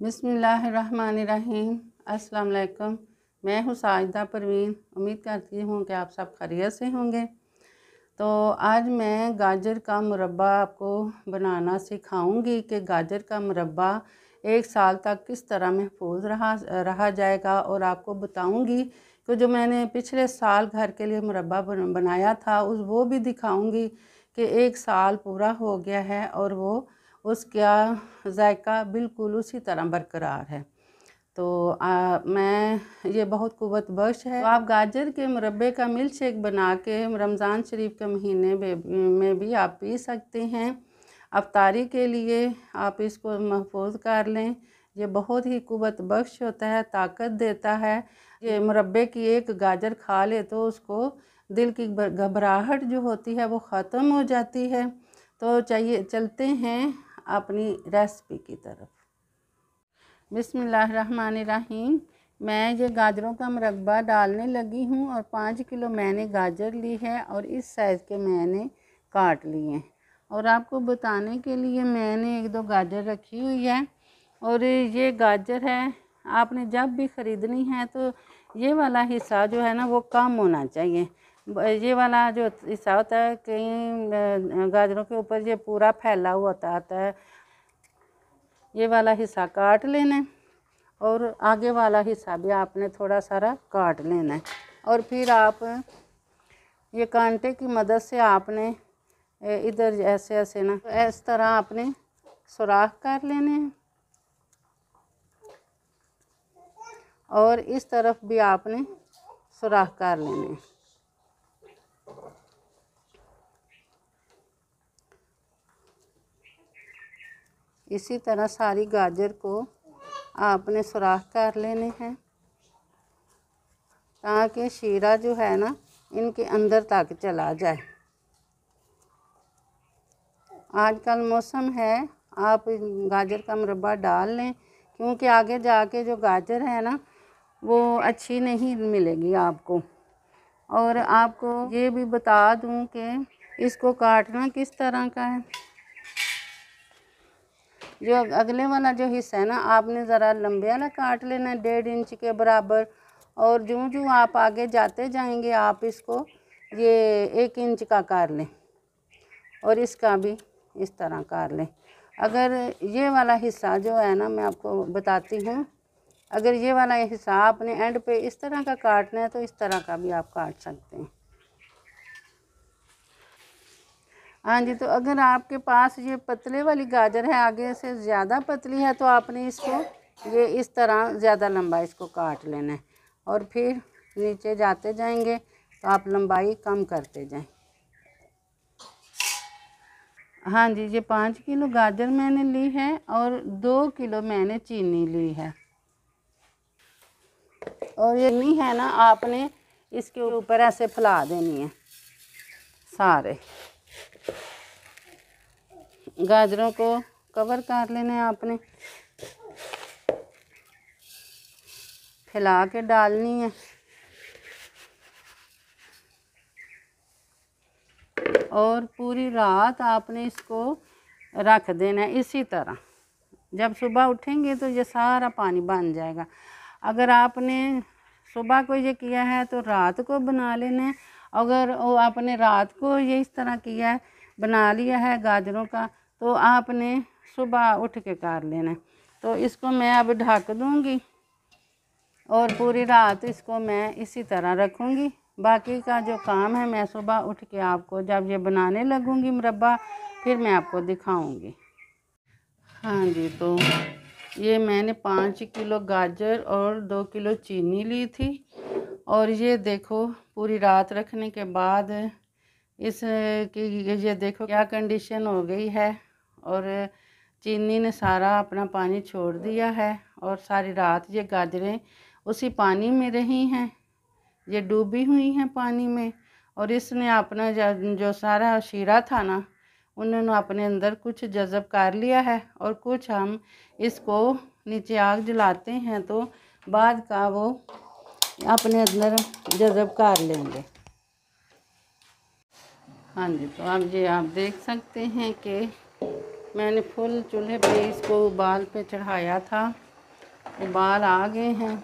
बिसमीम् अल्लाम मैं हूँ साजदा परवीन उम्मीद करती हूँ कि आप सब खरीत से होंगे तो आज मैं गाजर का मुरबा आपको बनाना सिखाऊंगी कि गाजर का मुरबा एक साल तक किस तरह महफूज रहा रहा जाएगा और आपको बताऊंगी कि जो मैंने पिछले साल घर के लिए मुरबा बनाया था उस वो भी दिखाऊंगी कि एक साल पूरा हो गया है और वो उसका जायका बिल्कुल उसी तरह बरकरार है तो आ, मैं ये बहुत कुवत बख्श है तो आप गाजर के मुरबे का मिल्क शेक बना के रमज़ान शरीफ के महीने में भी आप पी सकते हैं अफतारी के लिए आप इसको महफूज कर लें ये बहुत ही कुवत बख्श होता है ताकत देता है ये मुरबे की एक गाजर खा ले तो उसको दिल की घबराहट जो होती है वो ख़त्म हो जाती है तो चाहिए चलते हैं अपनी रेसिपी की तरफ बिसमीम मैं ये गाजरों का मरबा डालने लगी हूँ और पाँच किलो मैंने गाजर ली है और इस साइज़ के मैंने काट लिए हैं और आपको बताने के लिए मैंने एक दो गाजर रखी हुई है और ये गाजर है आपने जब भी ख़रीदनी है तो ये वाला हिस्सा जो है ना वो कम होना चाहिए ये वाला जो हिस्सा होता है कहीं गाजरों के ऊपर ये पूरा फैला हुआ होता आता है ये वाला हिस्सा काट लेना है और आगे वाला हिस्सा भी आपने थोड़ा सारा काट लेना है और फिर आप ये कांटे की मदद से आपने इधर ऐसे ऐसे ना इस तरह आपने सुराख कर लेने हैं और इस तरफ भी आपने सुराख कर लेने हैं इसी तरह सारी गाजर को आपने सुराख कर लेने हैं ताकि शीरा जो है ना इनके अंदर तक चला जाए आजकल मौसम है आप गाजर का मुरबा डाल लें क्योंकि आगे जाके जो गाजर है ना वो अच्छी नहीं मिलेगी आपको और आपको ये भी बता दूं कि इसको काटना किस तरह का है जो अगले वाला जो हिस्सा है ना आपने ज़रा लंबे वाला काट लेना डेढ़ इंच के बराबर और जो जो आप आगे जाते जाएंगे आप इसको ये एक इंच का कर लें और इसका भी इस तरह कर लें अगर ये वाला हिस्सा जो है ना मैं आपको बताती हूँ अगर ये वाला हिस्सा आपने एंड पे इस तरह का काटना है तो इस तरह का भी आप काट सकते हैं हाँ जी तो अगर आपके पास ये पतले वाली गाजर है आगे से ज़्यादा पतली है तो आपने इसको ये इस तरह ज़्यादा लंबा इसको काट लेना है और फिर नीचे जाते जाएंगे तो आप लंबाई कम करते जाएं हाँ जी ये पाँच किलो गाजर मैंने ली है और दो किलो मैंने चीनी ली है और ये नहीं है ना आपने इसके ऊपर ऐसे फैला देनी है सारे गाजरों को कवर कर लेना है आपने फैला के डालनी है और पूरी रात आपने इसको रख देना है इसी तरह जब सुबह उठेंगे तो ये सारा पानी बन जाएगा अगर आपने सुबह को ये किया है तो रात को बना लेना है अगर वो आपने रात को ये इस तरह किया है बना लिया है गाजरों का तो आपने सुबह उठ के कर लेना तो इसको मैं अब ढक दूँगी और पूरी रात इसको मैं इसी तरह रखूँगी बाकी का जो काम है मैं सुबह उठ के आपको जब ये बनाने लगूँगी मुरबा फिर मैं आपको दिखाऊँगी हाँ जी तो ये मैंने पाँच किलो गाजर और दो किलो चीनी ली थी और ये देखो पूरी रात रखने के बाद इस की ये देखो क्या कंडीशन हो गई है और चीनी ने सारा अपना पानी छोड़ दिया है और सारी रात ये गाजरें उसी पानी में रही हैं ये डूबी हुई हैं पानी में और इसने अपना जो सारा शीरा था ना उन्होंने अपने अंदर कुछ जज़ब कर लिया है और कुछ हम इसको नीचे आग जलाते हैं तो बाद का वो अपने अंदर जज़ब कर लेंगे हाँ जी तो आप ये आप देख सकते हैं कि मैंने फुल चूल्हे पे इसको उबाल पे चढ़ाया था उबाल आ गए हैं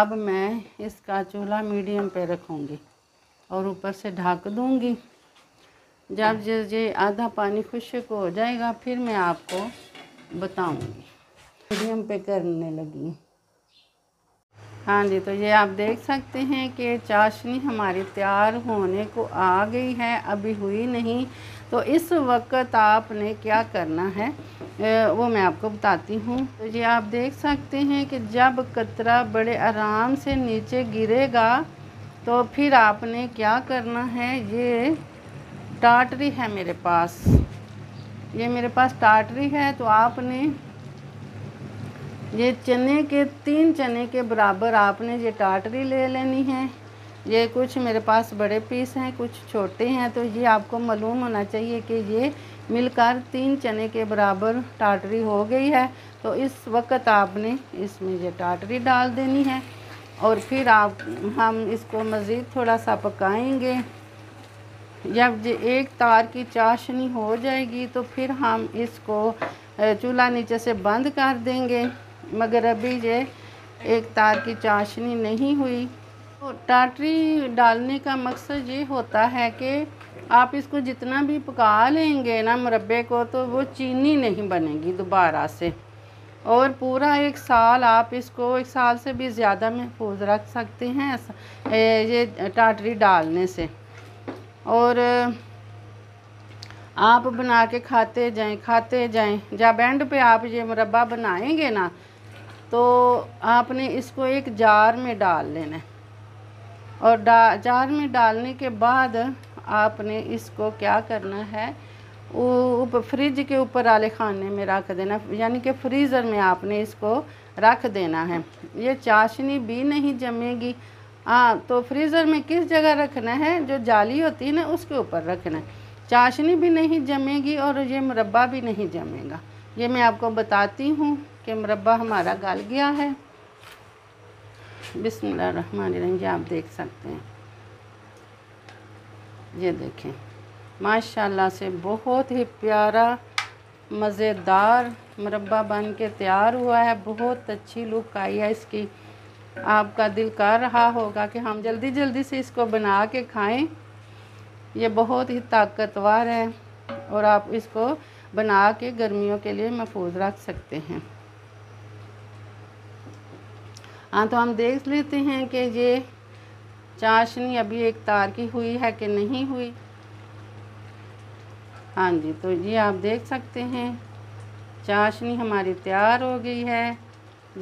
अब मैं इसका चूल्हा मीडियम पे रखूँगी और ऊपर से ढक दूँगी जब ये आधा पानी खुशक हो जाएगा फिर मैं आपको बताऊँगी मीडियम पे करने लगी हाँ जी तो ये आप देख सकते हैं कि चाशनी हमारी तैयार होने को आ गई है अभी हुई नहीं तो इस वक्त आपने क्या करना है वो मैं आपको बताती हूँ तो ये आप देख सकते हैं कि जब कतरा बड़े आराम से नीचे गिरेगा तो फिर आपने क्या करना है ये टाटरी है मेरे पास ये मेरे पास टाटरी है तो आपने ये चने के तीन चने के बराबर आपने ये टाटरी ले लेनी है ये कुछ मेरे पास बड़े पीस हैं कुछ छोटे हैं तो ये आपको मालूम होना चाहिए कि ये मिलकर तीन चने के बराबर टाटरी हो गई है तो इस वक्त आपने इसमें ये टाटरी डाल देनी है और फिर आप हम इसको मज़ीद थोड़ा सा पकाएंगे जब ये एक तार की चाशनी हो जाएगी तो फिर हम इसको चूल्हा नीचे से बंद कर देंगे मगर अभी ये एक तार की चाशनी नहीं हुई टाटरी डालने का मकसद ये होता है कि आप इसको जितना भी पका लेंगे ना मुरबे को तो वो चीनी नहीं बनेगी दोबारा से और पूरा एक साल आप इसको एक साल से भी ज़्यादा महफूज रख सकते हैं ये टाटरी डालने से और आप बना के खाते जाएं खाते जाएं जब एंड पे आप ये मुरबा बनाएंगे ना तो आपने इसको एक जार में डाल लेना है और डा जार में डालने के बाद आपने इसको क्या करना है उप फ्रिज के ऊपर आले खाने में रख देना यानी कि फ्रीज़र में आपने इसको रख देना है ये चाशनी भी नहीं जमेगी हाँ तो फ्रीज़र में किस जगह रखना है जो जाली होती है ना उसके ऊपर रखना है चाशनी भी नहीं जमेगी और ये मुरबा भी नहीं जमेगा ये मैं आपको बताती हूँ कि मुरबा हमारा गल गया है बिसमीम आप देख सकते हैं ये देखें माशाल्लाह से बहुत ही प्यारा मज़ेदार मुरबा बन के तैयार हुआ है बहुत अच्छी लुक आई है इसकी आपका दिल कर रहा होगा कि हम जल्दी जल्दी से इसको बना के खाएं ये बहुत ही ताकतवर है और आप इसको बना के गर्मियों के लिए महफूज रख सकते हैं हाँ तो हम देख लेते हैं कि ये चाशनी अभी एक तार की हुई है कि नहीं हुई हाँ जी तो ये आप देख सकते हैं चाशनी हमारी तैयार हो गई है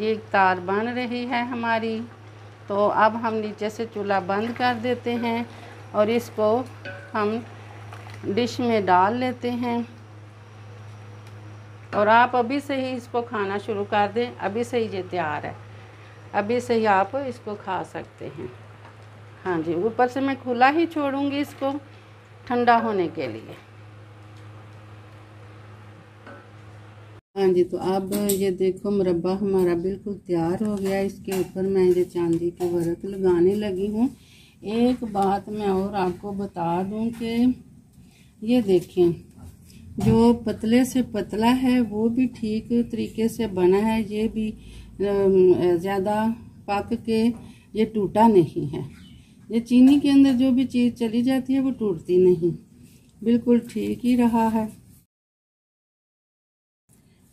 ये एक तार बन रही है हमारी तो अब हम नीचे से चूल्हा बंद कर देते हैं और इसको हम डिश में डाल लेते हैं और आप अभी से ही इसको खाना शुरू कर दें अभी से ही ये तैयार है अभी से ही आप इसको खा सकते हैं हाँ जी ऊपर से मैं खुला ही छोड़ूंगी इसको ठंडा होने के लिए हाँ जी तो अब ये देखो मुरबा हमारा बिल्कुल तैयार हो गया इसके ऊपर मैं ये चांदी के वर्क लगाने लगी हूँ एक बात मैं और आपको बता दूँ कि ये देखें जो पतले से पतला है वो भी ठीक तरीके से बना है ये भी ज़्यादा पक के ये टूटा नहीं है ये चीनी के अंदर जो भी चीज़ चली जाती है वो टूटती नहीं बिल्कुल ठीक ही रहा है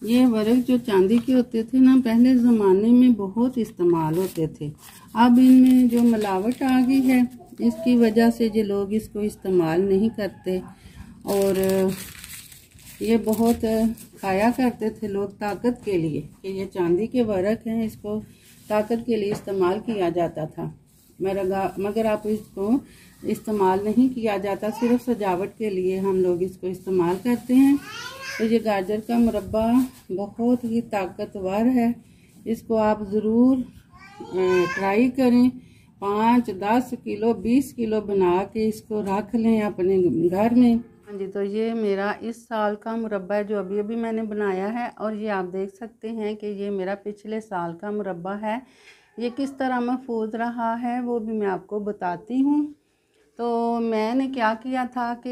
ये वर्क जो चांदी के होते थे ना पहले ज़माने में बहुत इस्तेमाल होते थे अब इनमें जो मिलावट आ गई है इसकी वजह से जो लोग इसको इस्तेमाल नहीं करते और ये बहुत खाया करते थे लोग ताकत के लिए कि ये चांदी के वर्क हैं इसको ताकत के लिए इस्तेमाल किया जाता था मगर मगर आप इसको इस्तेमाल नहीं किया जाता सिर्फ सजावट के लिए हम लोग इसको इस्तेमाल करते हैं तो ये गाजर का मुरबा बहुत ही ताकतवर है इसको आप ज़रूर ट्राई करें पाँच दस किलो बीस किलो बना के इसको रख लें अपने घर में हाँ जी तो ये मेरा इस साल का मुरबा है जो अभी अभी मैंने बनाया है और ये आप देख सकते हैं कि ये मेरा पिछले साल का मुरबा है ये किस तरह महफूज रहा है वो भी मैं आपको बताती हूँ तो मैंने क्या किया था कि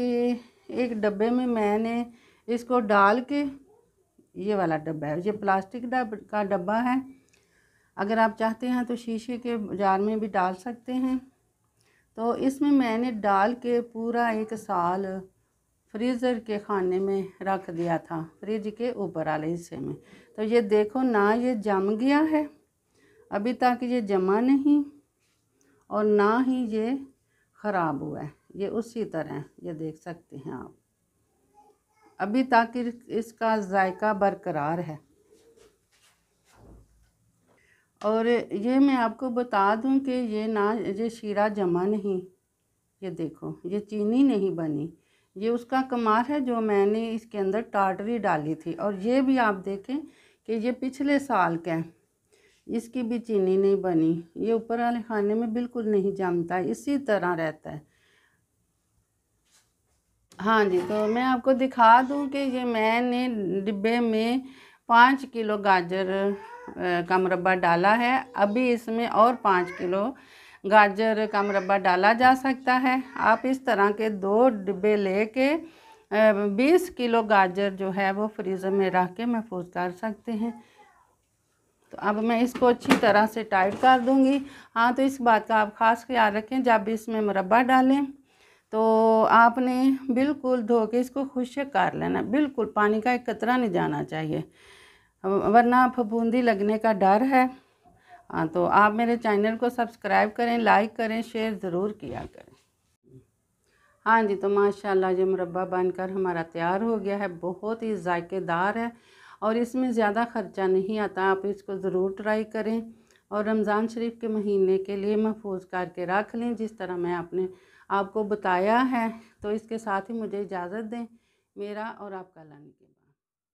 एक डब्बे में मैंने इसको डाल के ये वाला डब्बा है ये प्लास्टिक डब का डब्बा है अगर आप चाहते हैं तो शीशे के जार में भी डाल सकते हैं तो इसमें मैंने डाल के पूरा एक साल फ्रीज़र के खाने में रख दिया था फ्रिज के ऊपर वाले हिस्से में तो ये देखो ना ये जम गया है अभी तक ये जमा नहीं और ना ही ये ख़राब हुआ है ये उसी तरह ये देख सकते हैं आप अभी तक इसका जायका बरकरार है और ये मैं आपको बता दूं कि ये ना ये शीरा जमा नहीं ये देखो ये चीनी नहीं बनी ये उसका कमार है जो मैंने इसके अंदर टाटरी डाली थी और ये भी आप देखें कि ये पिछले साल का है इसकी भी चीनी नहीं बनी ये ऊपर वाले खाने में बिल्कुल नहीं जमता इसी तरह रहता है हाँ जी तो मैं आपको दिखा दूं कि ये मैंने डिब्बे में पाँच किलो गाजर का मुरबा डाला है अभी इसमें और पाँच किलो गाजर का मुरबा डाला जा सकता है आप इस तरह के दो डिब्बे लेके बीस किलो गाजर जो है वो फ्रीज़र में रख के महफूज कर सकते हैं तो अब मैं इसको अच्छी तरह से टाइट कर दूंगी हाँ तो इस बात का आप ख़ास ख्याल रखें जब इसमें मुरबा डालें तो आपने बिल्कुल धो के इसको खुशक कर लेना बिल्कुल पानी का एक कतरा नहीं जाना चाहिए वरना फफूंदी लगने का डर है हाँ तो आप मेरे चैनल को सब्सक्राइब करें लाइक करें शेयर ज़रूर किया करें हाँ जी तो माशाल्लाह ये मुरबा बनकर हमारा तैयार हो गया है बहुत ही ज़ायकेदार है और इसमें ज़्यादा ख़र्चा नहीं आता आप इसको ज़रूर ट्राई करें और रमज़ान शरीफ के महीने के लिए महफूज करके रख लें जिस तरह मैं आपने आपको बताया है तो इसके साथ ही मुझे इजाज़त दें मेरा और आपका के